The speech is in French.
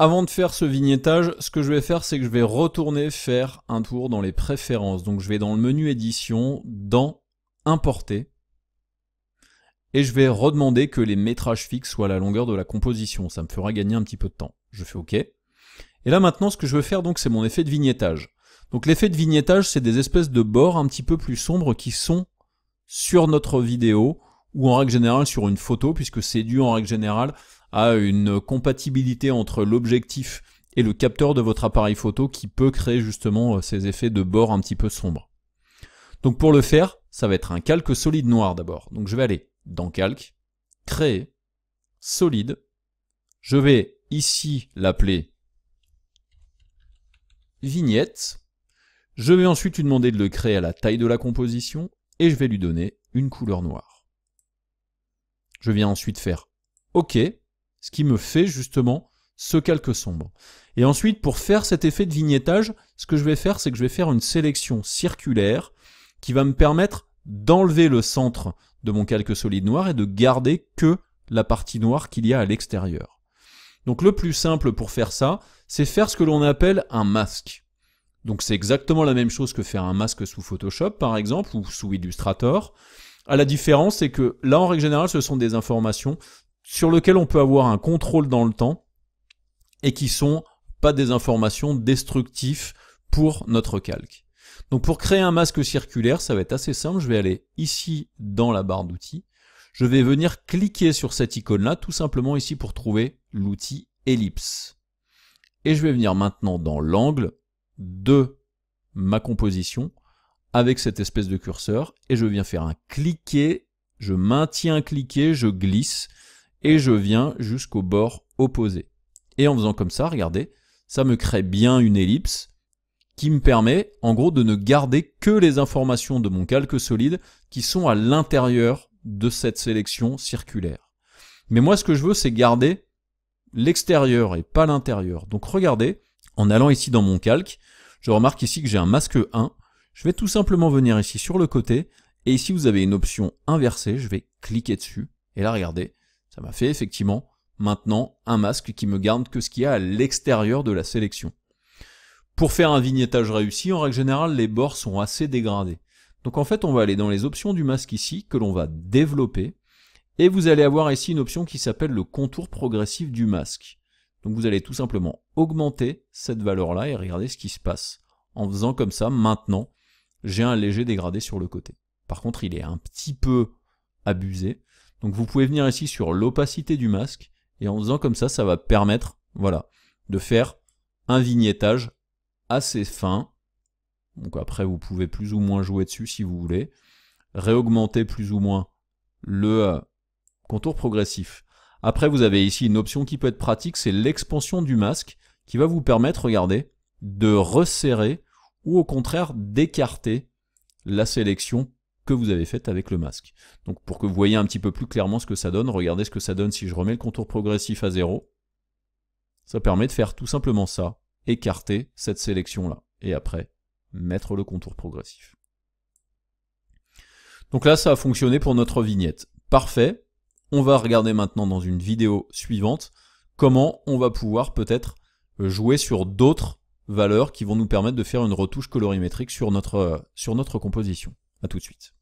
Avant de faire ce vignettage, ce que je vais faire, c'est que je vais retourner faire un tour dans les préférences. Donc je vais dans le menu édition, dans importer, et je vais redemander que les métrages fixes soient à la longueur de la composition. Ça me fera gagner un petit peu de temps. Je fais OK. Et là maintenant, ce que je veux faire, donc, c'est mon effet de vignettage. Donc l'effet de vignettage, c'est des espèces de bords un petit peu plus sombres qui sont sur notre vidéo, ou en règle générale sur une photo, puisque c'est dû en règle générale à une compatibilité entre l'objectif et le capteur de votre appareil photo qui peut créer justement euh, ces effets de bord un petit peu sombres. Donc pour le faire, ça va être un calque solide noir d'abord. Donc je vais aller dans calque, créer, solide. Je vais ici l'appeler vignette. Je vais ensuite lui demander de le créer à la taille de la composition et je vais lui donner une couleur noire. Je viens ensuite faire OK ce qui me fait justement ce calque sombre. Et ensuite, pour faire cet effet de vignettage, ce que je vais faire, c'est que je vais faire une sélection circulaire qui va me permettre d'enlever le centre de mon calque solide noir et de garder que la partie noire qu'il y a à l'extérieur. Donc le plus simple pour faire ça, c'est faire ce que l'on appelle un masque. Donc c'est exactement la même chose que faire un masque sous Photoshop par exemple ou sous Illustrator. À la différence, c'est que là en règle générale, ce sont des informations sur lequel on peut avoir un contrôle dans le temps et qui sont pas des informations destructives pour notre calque. Donc pour créer un masque circulaire, ça va être assez simple, je vais aller ici dans la barre d'outils, je vais venir cliquer sur cette icône-là, tout simplement ici pour trouver l'outil ellipse. Et je vais venir maintenant dans l'angle de ma composition avec cette espèce de curseur et je viens faire un cliquer, je maintiens cliquer, je glisse et je viens jusqu'au bord opposé. Et en faisant comme ça, regardez, ça me crée bien une ellipse qui me permet en gros de ne garder que les informations de mon calque solide qui sont à l'intérieur de cette sélection circulaire. Mais moi ce que je veux c'est garder l'extérieur et pas l'intérieur. Donc regardez, en allant ici dans mon calque, je remarque ici que j'ai un masque 1. Je vais tout simplement venir ici sur le côté et ici vous avez une option inversée, je vais cliquer dessus et là regardez, ça m'a fait effectivement maintenant un masque qui me garde que ce qu'il y a à l'extérieur de la sélection. Pour faire un vignettage réussi, en règle générale, les bords sont assez dégradés. Donc en fait, on va aller dans les options du masque ici, que l'on va développer, et vous allez avoir ici une option qui s'appelle le contour progressif du masque. Donc vous allez tout simplement augmenter cette valeur-là et regarder ce qui se passe. En faisant comme ça, maintenant, j'ai un léger dégradé sur le côté. Par contre, il est un petit peu abusé, donc vous pouvez venir ici sur l'opacité du masque, et en faisant comme ça, ça va permettre, voilà, de faire un vignettage assez fin. Donc après, vous pouvez plus ou moins jouer dessus si vous voulez. Réaugmenter plus ou moins le euh, contour progressif. Après, vous avez ici une option qui peut être pratique, c'est l'expansion du masque, qui va vous permettre, regardez, de resserrer ou au contraire d'écarter la sélection que vous avez fait avec le masque. Donc pour que vous voyez un petit peu plus clairement ce que ça donne, regardez ce que ça donne si je remets le contour progressif à 0. Ça permet de faire tout simplement ça, écarter cette sélection-là, et après mettre le contour progressif. Donc là, ça a fonctionné pour notre vignette. Parfait. On va regarder maintenant dans une vidéo suivante comment on va pouvoir peut-être jouer sur d'autres valeurs qui vont nous permettre de faire une retouche colorimétrique sur notre, sur notre composition. A tout de suite.